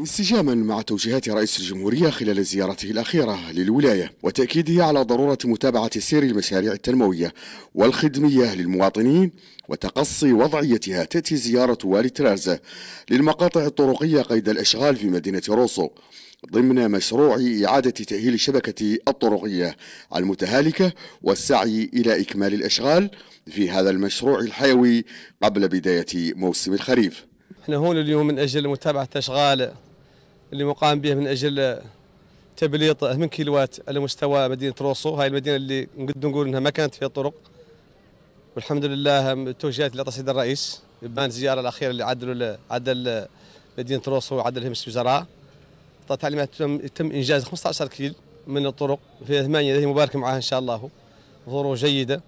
انسجاما مع توجيهات رئيس الجمهورية خلال زيارته الأخيرة للولاية وتأكيده على ضرورة متابعة سير المشاريع التنموية والخدمية للمواطنين وتقصي وضعيتها تأتي زيارة والي ترازة للمقاطع الطرقية قيد الأشغال في مدينة روسو ضمن مشروع إعادة تأهيل شبكة الطرقية المتهالكة والسعي إلى إكمال الأشغال في هذا المشروع الحيوي قبل بداية موسم الخريف احنا هون اليوم من أجل متابعة أشغال اللي مقام به من اجل تبليط 8 كيلوات على مستوى مدينه روسو هاي المدينه اللي نقدر نقول انها ما كانت فيها طرق والحمد لله التوجيهات اللي اعطى السيد الرئيس بان الزياره الاخيره اللي عدلوا عدل مدينه روسو وعدل همس الوزراء اعطى تعليمات تم انجاز 15 كيل من الطرق فيها ثمانيه هذه مباركه معها ان شاء الله ظروف جيده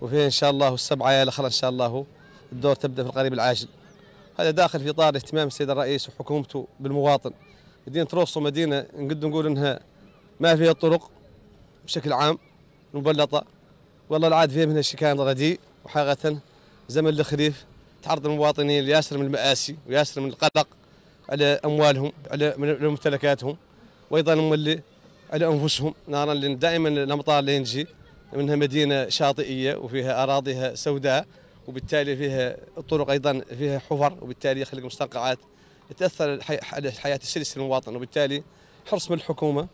وفيها ان شاء الله السبعه الاخرى ان شاء الله الدور تبدا في القريب العاجل هذا داخل في اطار اهتمام السيد الرئيس وحكومته بالمواطن مدينه روسو مدينه نقدر نقول انها ما فيها طرق بشكل عام مبلطه والله العاد فيها منها الشكاين رديء وحقيقه زمن الخريف تعرض المواطنين لياسر من المآسي وياسر من القلق على اموالهم على ممتلكاتهم وايضا اللي على انفسهم نارا لان دائما الامطار اللي نجي منها مدينه شاطئيه وفيها اراضيها سوداء وبالتالي فيها الطرق ايضا فيها حفر وبالتالي يخلق مستنقعات تاثر على حياه السياسي المواطن وبالتالي حرص من الحكومه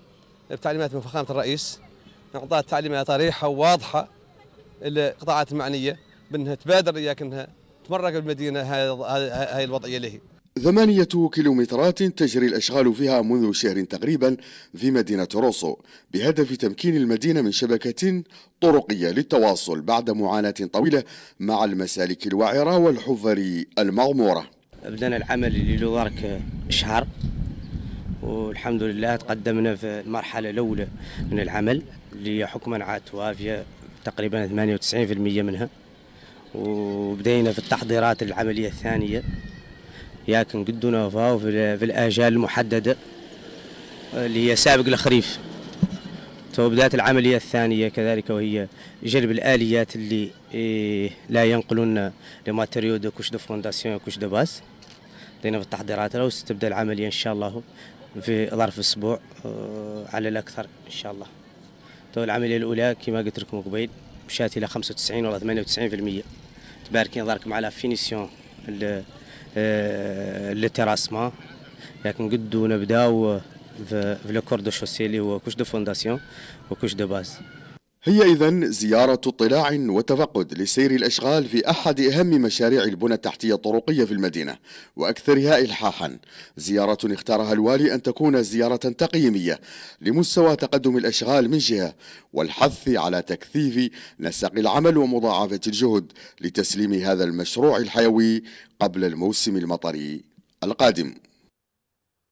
بتعليمات من فخامه الرئيس اعطاء تعليمات طريحه وواضحه للقطاعات المعنيه بانها تبادر اياك انها تمرق المدينه هاي الوضعيه اللي هي ثمانية كيلومترات تجري الأشغال فيها منذ شهر تقريبا في مدينة روسو بهدف تمكين المدينة من شبكة طرقية للتواصل بعد معاناة طويلة مع المسالك الوعرة والحفر المغمورة بدنا العمل اللي له دارك شهر والحمد لله تقدمنا في المرحلة الأولى من العمل اللي حكما عاد وافية تقريبا 98% منها وبدينا في التحضيرات العملية الثانية ياكن قدونا فاو في الآجال المحددة اللي هي سابق الخريف تو بدأت العملية الثانية كذلك وهي جلب الآليات اللي إيه، لا ينقلون ماتيريو دو كوش دو فونداسيون كوش دو باس بدينا في التحضيرات ستبدا العمليه ان شاء الله في ظرف اسبوع آه، على الاكثر ان شاء الله تو العمليه الاولى كما قلت لكم قبيل مشات الى 95 ولا 98% تبارك مع على فينيسيون للتراسما آه، لكن قدو نبداو آه، في لو كور دو شوسي اللي هو كوش دو فونداسيون وكوش دو باز هي إذا زيارة اطلاع وتفقد لسير الأشغال في أحد أهم مشاريع البنى التحتية الطرقية في المدينة وأكثرها إلحاحا زيارة اختارها الوالي أن تكون زيارة تقييمية لمستوى تقدم الأشغال من جهة والحث على تكثيف نسق العمل ومضاعفة الجهد لتسليم هذا المشروع الحيوي قبل الموسم المطري القادم